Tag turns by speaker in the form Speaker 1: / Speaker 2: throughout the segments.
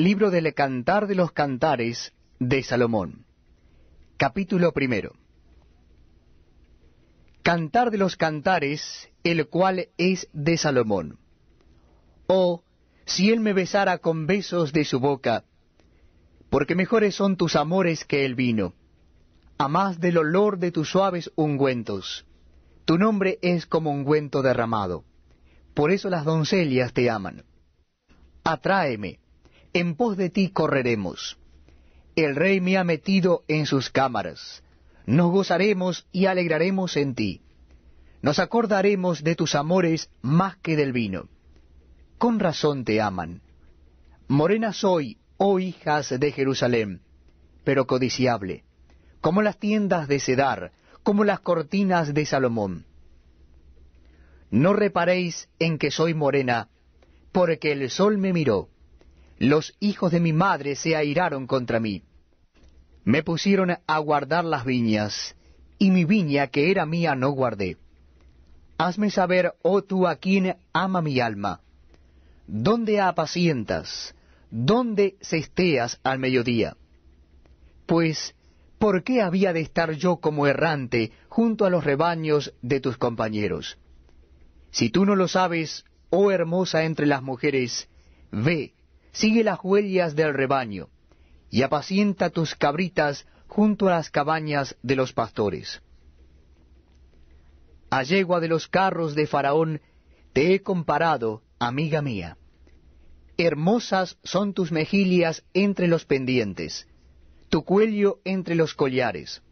Speaker 1: Libro del Cantar de los Cantares de Salomón. Capítulo primero. Cantar de los Cantares, el cual es de Salomón. Oh, si él me besara con besos de su boca, porque mejores son tus amores que el vino, a más del olor de tus suaves ungüentos. Tu nombre es como ungüento derramado, por eso las doncellas te aman. Atráeme en pos de ti correremos. El rey me ha metido en sus cámaras. Nos gozaremos y alegraremos en ti. Nos acordaremos de tus amores más que del vino. Con razón te aman. Morena soy, oh hijas de Jerusalén, pero codiciable, como las tiendas de Cedar, como las cortinas de Salomón. No reparéis en que soy morena, porque el sol me miró los hijos de mi madre se airaron contra mí. Me pusieron a guardar las viñas, y mi viña que era mía no guardé. Hazme saber, oh tú a quien ama mi alma, ¿dónde apacientas? ¿Dónde cesteas al mediodía? Pues, ¿por qué había de estar yo como errante junto a los rebaños de tus compañeros? Si tú no lo sabes, oh hermosa entre las mujeres, ve, sigue las huellas del rebaño, y apacienta tus cabritas junto a las cabañas de los pastores. A yegua de los carros de Faraón te he comparado, amiga mía. Hermosas son tus mejillas entre los pendientes, tu cuello entre los collares.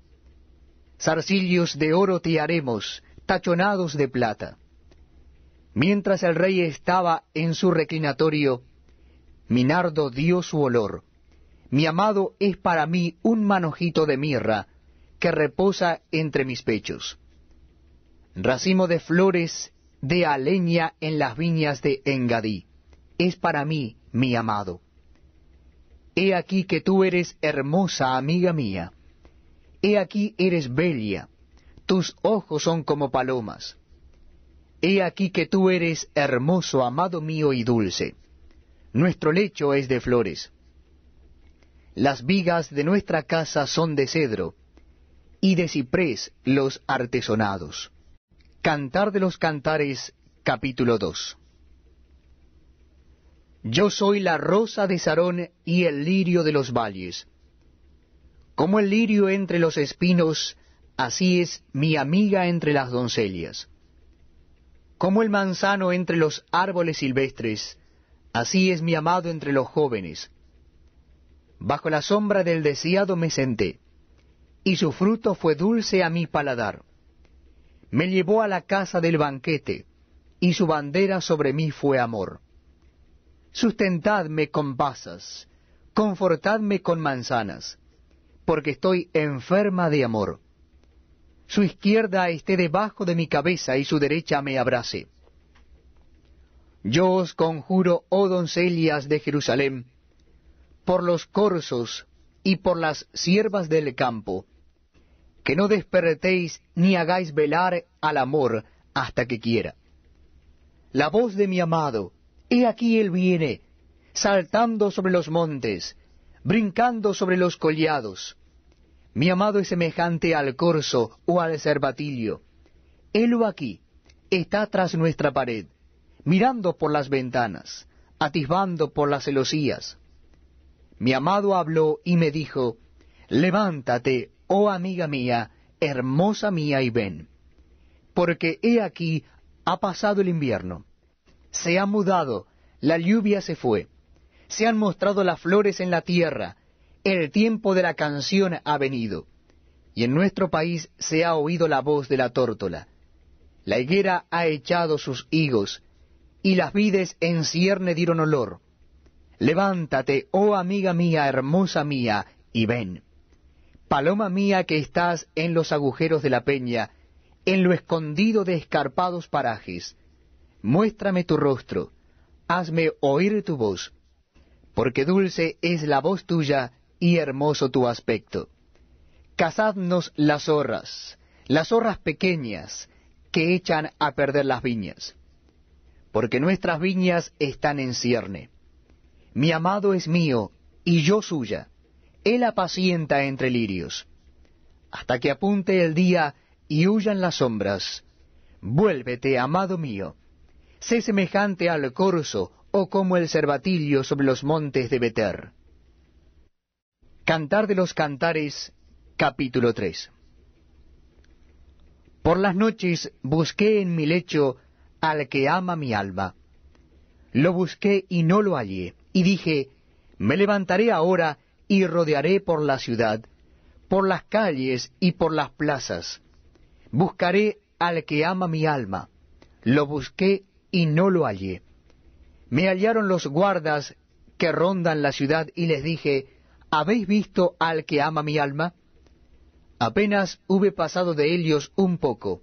Speaker 1: Zarcillos de oro te haremos, tachonados de plata. Mientras el rey estaba en su reclinatorio, mi nardo dio su olor. Mi amado es para mí un manojito de mirra que reposa entre mis pechos. Racimo de flores de aleña en las viñas de Engadí. Es para mí, mi amado. He aquí que tú eres hermosa, amiga mía. He aquí eres bella. Tus ojos son como palomas. He aquí que tú eres hermoso, amado mío y dulce. Nuestro lecho es de flores. Las vigas de nuestra casa son de cedro, y de ciprés los artesonados. Cantar de los Cantares, capítulo 2. Yo soy la rosa de Sarón y el lirio de los valles. Como el lirio entre los espinos, así es mi amiga entre las doncellas. Como el manzano entre los árboles silvestres, Así es mi amado entre los jóvenes. Bajo la sombra del deseado me senté, y su fruto fue dulce a mi paladar. Me llevó a la casa del banquete, y su bandera sobre mí fue amor. Sustentadme con pasas, confortadme con manzanas, porque estoy enferma de amor. Su izquierda esté debajo de mi cabeza y su derecha me abrace. Yo os conjuro, oh doncellas de Jerusalén, por los corzos y por las siervas del campo, que no despertéis ni hagáis velar al amor hasta que quiera. La voz de mi amado, he aquí él viene, saltando sobre los montes, brincando sobre los collados. Mi amado es semejante al corzo o al cervatillo. Helo aquí, está tras nuestra pared mirando por las ventanas, atisbando por las celosías. Mi amado habló y me dijo, Levántate, oh amiga mía, hermosa mía, y ven. Porque he aquí, ha pasado el invierno, se ha mudado, la lluvia se fue, se han mostrado las flores en la tierra, el tiempo de la canción ha venido, y en nuestro país se ha oído la voz de la tórtola. La higuera ha echado sus higos, y las vides en cierne dieron olor. Levántate, oh amiga mía, hermosa mía, y ven. Paloma mía que estás en los agujeros de la peña, en lo escondido de escarpados parajes, muéstrame tu rostro, hazme oír tu voz, porque dulce es la voz tuya y hermoso tu aspecto. Cazadnos las zorras, las zorras pequeñas, que echan a perder las viñas porque nuestras viñas están en cierne. Mi amado es mío, y yo suya. Él apacienta entre lirios. Hasta que apunte el día y huyan las sombras. Vuélvete, amado mío. Sé semejante al corzo o como el cervatillo sobre los montes de Beter. Cantar de los Cantares, capítulo 3. Por las noches busqué en mi lecho al que ama mi alma. Lo busqué y no lo hallé, y dije, me levantaré ahora y rodearé por la ciudad, por las calles y por las plazas. Buscaré al que ama mi alma. Lo busqué y no lo hallé. Me hallaron los guardas que rondan la ciudad y les dije, ¿habéis visto al que ama mi alma? Apenas hube pasado de ellos un poco.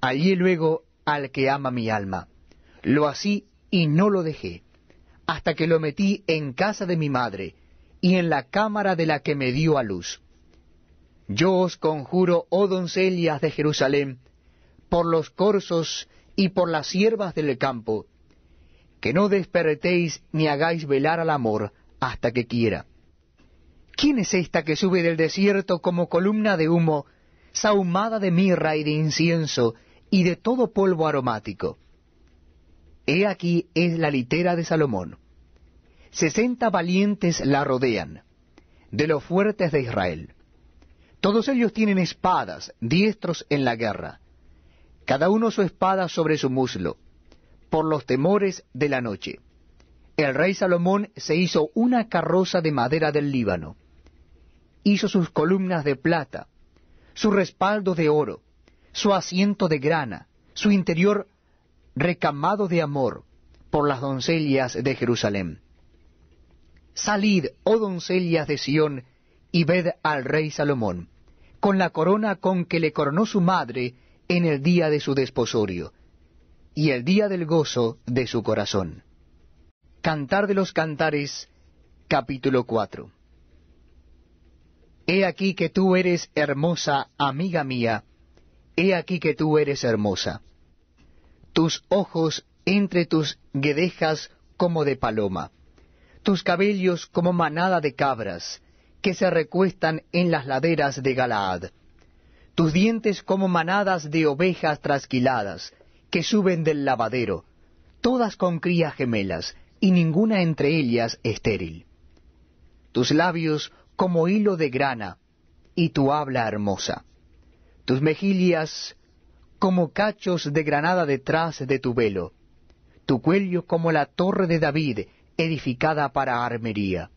Speaker 1: Allí luego al que ama mi alma. Lo así y no lo dejé, hasta que lo metí en casa de mi madre y en la cámara de la que me dio a luz. Yo os conjuro, oh doncellas de Jerusalén, por los corzos y por las siervas del campo, que no despertéis ni hagáis velar al amor hasta que quiera. ¿Quién es esta que sube del desierto como columna de humo, sahumada de mirra y de incienso, y de todo polvo aromático. He aquí es la litera de Salomón. Sesenta valientes la rodean, de los fuertes de Israel. Todos ellos tienen espadas, diestros en la guerra, cada uno su espada sobre su muslo, por los temores de la noche. El rey Salomón se hizo una carroza de madera del Líbano, hizo sus columnas de plata, sus respaldos de oro, su asiento de grana, su interior recamado de amor por las doncellas de Jerusalén. Salid, oh doncellas de Sión, y ved al rey Salomón, con la corona con que le coronó su madre en el día de su desposorio, y el día del gozo de su corazón. Cantar de los Cantares, capítulo 4. He aquí que tú eres hermosa, amiga mía, He aquí que tú eres hermosa. Tus ojos entre tus guedejas como de paloma, tus cabellos como manada de cabras, que se recuestan en las laderas de Galaad, tus dientes como manadas de ovejas trasquiladas, que suben del lavadero, todas con crías gemelas, y ninguna entre ellas estéril. Tus labios como hilo de grana, y tu habla hermosa tus mejillas como cachos de granada detrás de tu velo, tu cuello como la torre de David, edificada para armería.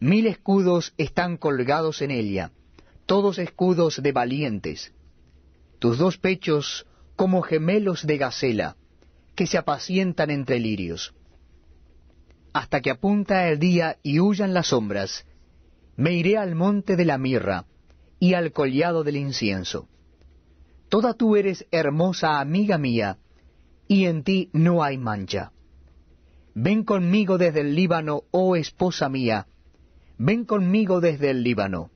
Speaker 1: Mil escudos están colgados en ella, todos escudos de valientes. Tus dos pechos como gemelos de gacela, que se apacientan entre lirios. Hasta que apunta el día y huyan las sombras, me iré al monte de la mirra, y al collado del incienso. Toda tú eres hermosa amiga mía, y en ti no hay mancha. Ven conmigo desde el Líbano, oh esposa mía, ven conmigo desde el Líbano.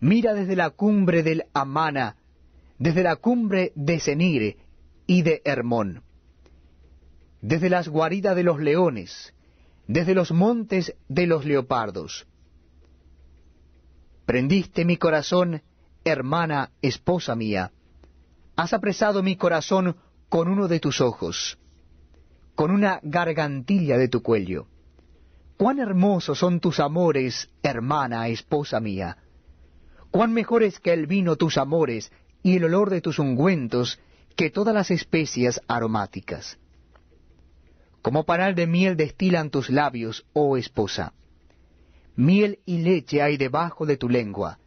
Speaker 1: Mira desde la cumbre del Amana, desde la cumbre de Senir y de Hermón, desde las guaridas de los leones, desde los montes de los leopardos Prendiste mi corazón, hermana, esposa mía. Has apresado mi corazón con uno de tus ojos, con una gargantilla de tu cuello. Cuán hermosos son tus amores, hermana, esposa mía. Cuán mejores que el vino tus amores y el olor de tus ungüentos que todas las especias aromáticas. Como panal de miel destilan tus labios, oh esposa miel y leche hay debajo de tu lengua,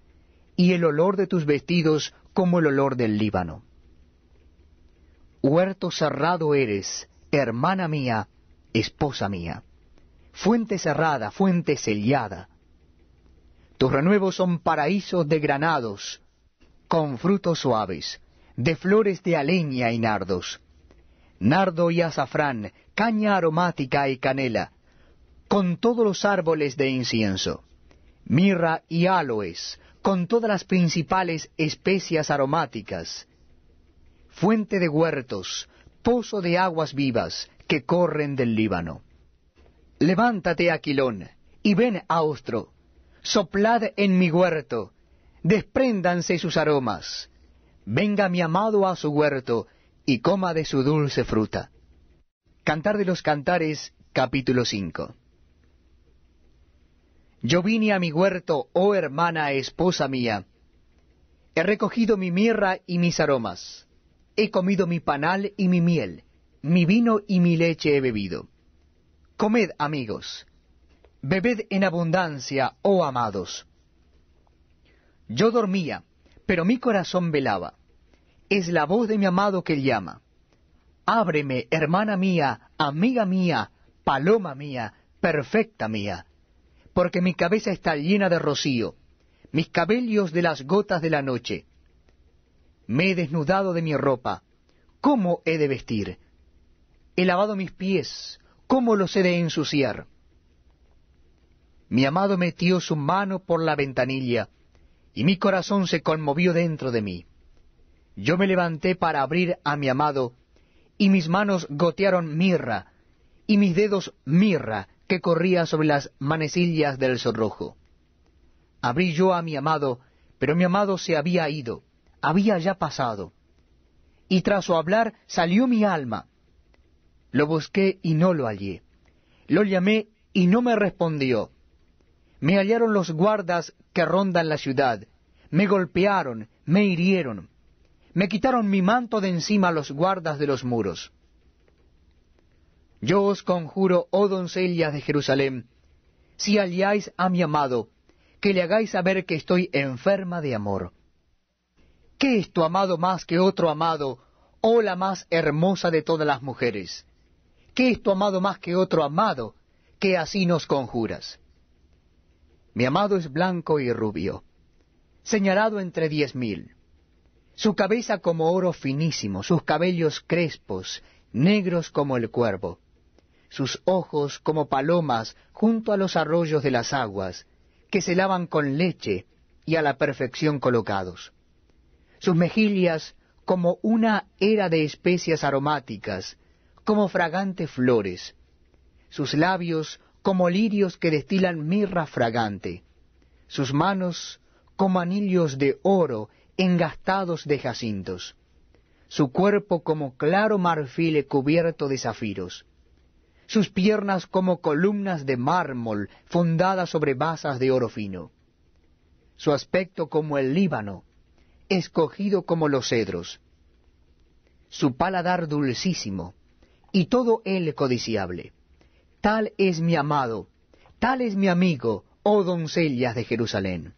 Speaker 1: y el olor de tus vestidos como el olor del Líbano. Huerto cerrado eres, hermana mía, esposa mía. Fuente cerrada, fuente sellada. Tus renuevos son paraísos de granados, con frutos suaves, de flores de aleña y nardos. Nardo y azafrán, caña aromática y canela con todos los árboles de incienso, mirra y aloes, con todas las principales especias aromáticas, fuente de huertos, pozo de aguas vivas que corren del Líbano. Levántate, Aquilón, y ven, Austro, soplad en mi huerto, despréndanse sus aromas, venga mi amado a su huerto, y coma de su dulce fruta. Cantar de los Cantares, capítulo 5. Yo vine a mi huerto, oh hermana esposa mía. He recogido mi mierra y mis aromas. He comido mi panal y mi miel. Mi vino y mi leche he bebido. Comed, amigos. Bebed en abundancia, oh amados. Yo dormía, pero mi corazón velaba. Es la voz de mi amado que llama. Ábreme, hermana mía, amiga mía, paloma mía, perfecta mía porque mi cabeza está llena de rocío, mis cabellos de las gotas de la noche. Me he desnudado de mi ropa, ¿cómo he de vestir? He lavado mis pies, ¿cómo los he de ensuciar? Mi amado metió su mano por la ventanilla, y mi corazón se conmovió dentro de mí. Yo me levanté para abrir a mi amado, y mis manos gotearon mirra, y mis dedos mirra, que corría sobre las manecillas del zorrojo. Abrí yo a mi amado, pero mi amado se había ido, había ya pasado. Y tras su hablar salió mi alma. Lo busqué y no lo hallé. Lo llamé y no me respondió. Me hallaron los guardas que rondan la ciudad. Me golpearon, me hirieron. Me quitaron mi manto de encima los guardas de los muros. Yo os conjuro, oh doncellas de Jerusalén, si aliáis a mi amado, que le hagáis saber que estoy enferma de amor. ¿Qué es tu amado más que otro amado, oh la más hermosa de todas las mujeres? ¿Qué es tu amado más que otro amado, que así nos conjuras? Mi amado es blanco y rubio, señalado entre diez mil. Su cabeza como oro finísimo, sus cabellos crespos, negros como el cuervo sus ojos como palomas junto a los arroyos de las aguas, que se lavan con leche y a la perfección colocados. Sus mejillas como una era de especias aromáticas, como fragantes flores. Sus labios como lirios que destilan mirra fragante. Sus manos como anillos de oro engastados de jacintos. Su cuerpo como claro marfil cubierto de zafiros sus piernas como columnas de mármol fundadas sobre basas de oro fino. Su aspecto como el Líbano, escogido como los cedros. Su paladar dulcísimo, y todo él codiciable. Tal es mi amado, tal es mi amigo, oh doncellas de Jerusalén.